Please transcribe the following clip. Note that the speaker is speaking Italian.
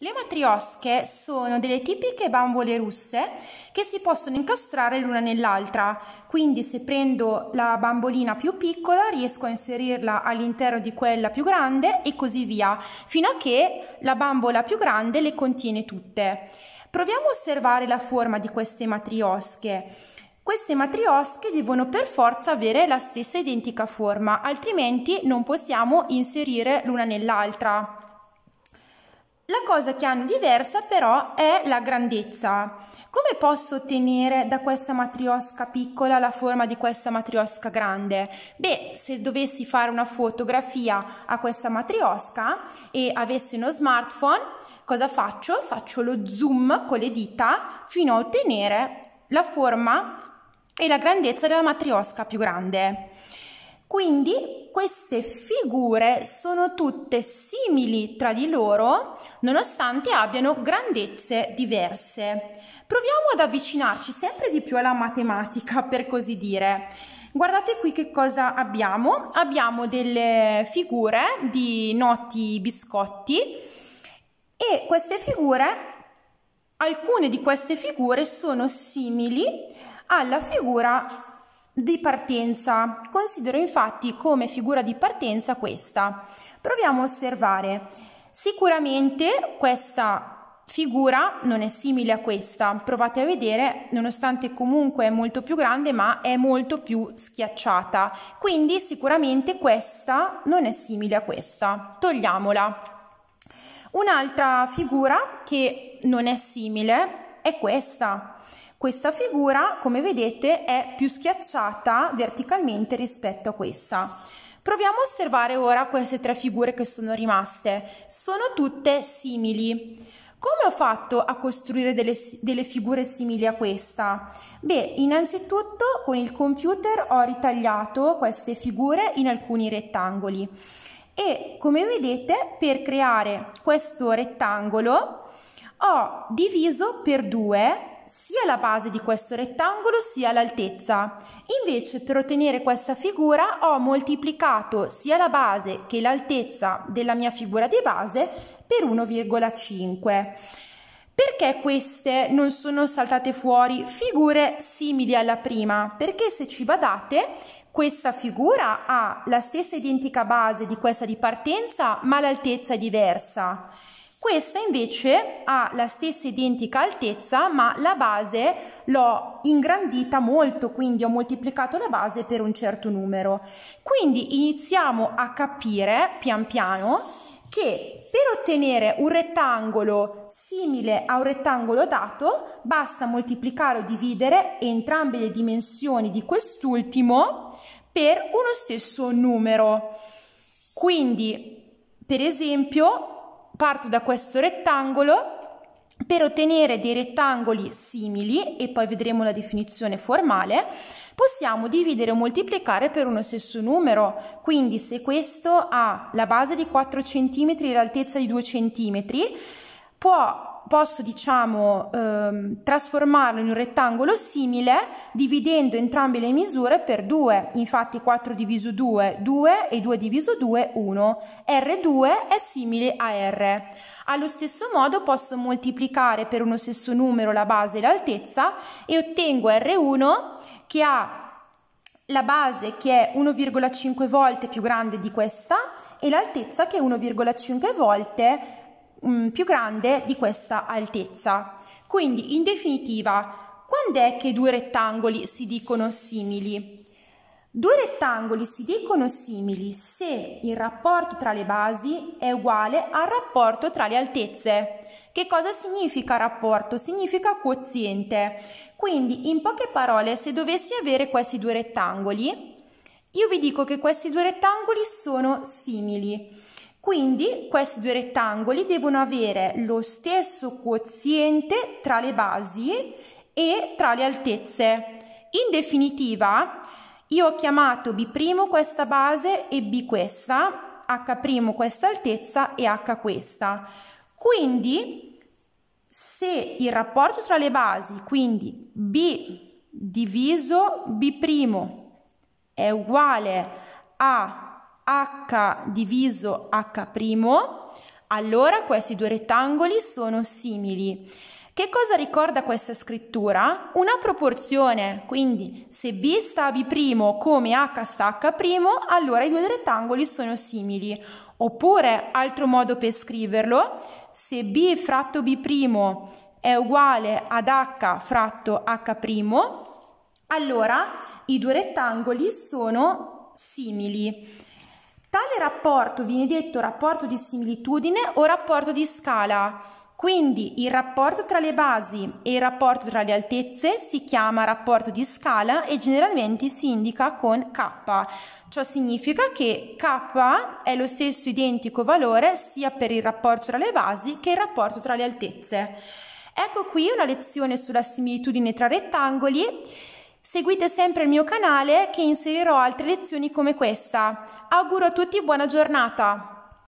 Le matriosche sono delle tipiche bambole russe che si possono incastrare l'una nell'altra, quindi se prendo la bambolina più piccola riesco a inserirla all'interno di quella più grande e così via, fino a che la bambola più grande le contiene tutte. Proviamo a osservare la forma di queste matriosche. Queste matriosche devono per forza avere la stessa identica forma, altrimenti non possiamo inserire l'una nell'altra. La cosa che hanno diversa però è la grandezza. Come posso ottenere da questa matriosca piccola la forma di questa matriosca grande? Beh, se dovessi fare una fotografia a questa matriosca e avessi uno smartphone, cosa faccio? Faccio lo zoom con le dita fino a ottenere la forma e la grandezza della matriosca più grande. Quindi queste figure sono tutte simili tra di loro nonostante abbiano grandezze diverse. Proviamo ad avvicinarci sempre di più alla matematica per così dire. Guardate qui che cosa abbiamo. Abbiamo delle figure di noti biscotti e queste figure alcune di queste figure sono simili alla figura di partenza. Considero infatti come figura di partenza questa. Proviamo a osservare. Sicuramente questa figura non è simile a questa. Provate a vedere, nonostante comunque è molto più grande, ma è molto più schiacciata. Quindi sicuramente questa non è simile a questa. Togliamola. Un'altra figura che non è simile è questa. Questa figura, come vedete, è più schiacciata verticalmente rispetto a questa. Proviamo a osservare ora queste tre figure che sono rimaste. Sono tutte simili. Come ho fatto a costruire delle, delle, figure simili a questa? Beh, innanzitutto con il computer ho ritagliato queste figure in alcuni rettangoli e come vedete per creare questo rettangolo ho diviso per due sia la base di questo rettangolo sia l'altezza. Invece per ottenere questa figura ho moltiplicato sia la base che l'altezza della mia figura di base per 1,5. Perché queste non sono saltate fuori figure simili alla prima? Perché se ci badate questa figura ha la stessa identica base di questa di partenza ma l'altezza è diversa. Questa invece ha la stessa identica altezza, ma la base l'ho ingrandita molto, quindi ho moltiplicato la base per un certo numero. Quindi iniziamo a capire pian piano che per ottenere un rettangolo simile a un rettangolo dato basta moltiplicare o dividere entrambe le dimensioni di quest'ultimo per uno stesso numero. Quindi, per esempio, parto da questo rettangolo per ottenere dei rettangoli simili, e poi vedremo la definizione formale, possiamo dividere o moltiplicare per uno stesso numero. Quindi se questo ha la base di 4 cm e l'altezza di 2 cm, può posso diciamo ehm, trasformarlo in un rettangolo simile dividendo entrambe le misure per 2, infatti 4 diviso 2 2 e 2 diviso 2 1, R2 è simile a R. Allo stesso modo posso moltiplicare per uno stesso numero la base e l'altezza e ottengo R1 che ha la base che è 1,5 volte più grande di questa e l'altezza che è 1,5 volte più um, più grande di questa altezza. Quindi, in definitiva, quando è che due rettangoli si dicono simili? Due rettangoli si dicono simili se il rapporto tra le basi è uguale al rapporto tra le altezze. Che cosa significa rapporto? Significa quoziente. Quindi, in poche parole, se dovessi avere questi due rettangoli, io vi dico che questi due rettangoli sono simili. Quindi questi due rettangoli devono avere lo stesso quoziente tra le basi e tra le altezze. In definitiva, io ho chiamato B' questa base e B questa, H' questa altezza e H questa. Quindi, se il rapporto tra le basi, quindi B diviso B' è uguale a h diviso h', primo, allora questi due rettangoli sono simili. Che cosa ricorda questa scrittura? Una proporzione, quindi se B sta a B' primo come H sta a H', primo, allora i due rettangoli sono simili. Oppure, altro modo per scriverlo, se B fratto B' primo è uguale ad H fratto H', primo, allora i due rettangoli sono simili. Tale rapporto viene detto rapporto di similitudine o rapporto di scala. Quindi il rapporto tra le basi e il rapporto tra le altezze si chiama rapporto di scala e generalmente si indica con K. Ciò significa che K è lo stesso identico valore sia per il rapporto tra le basi che il rapporto tra le altezze. Ecco qui una lezione sulla similitudine tra rettangoli Seguite sempre il mio canale che inserirò altre lezioni come questa. Auguro a tutti buona giornata!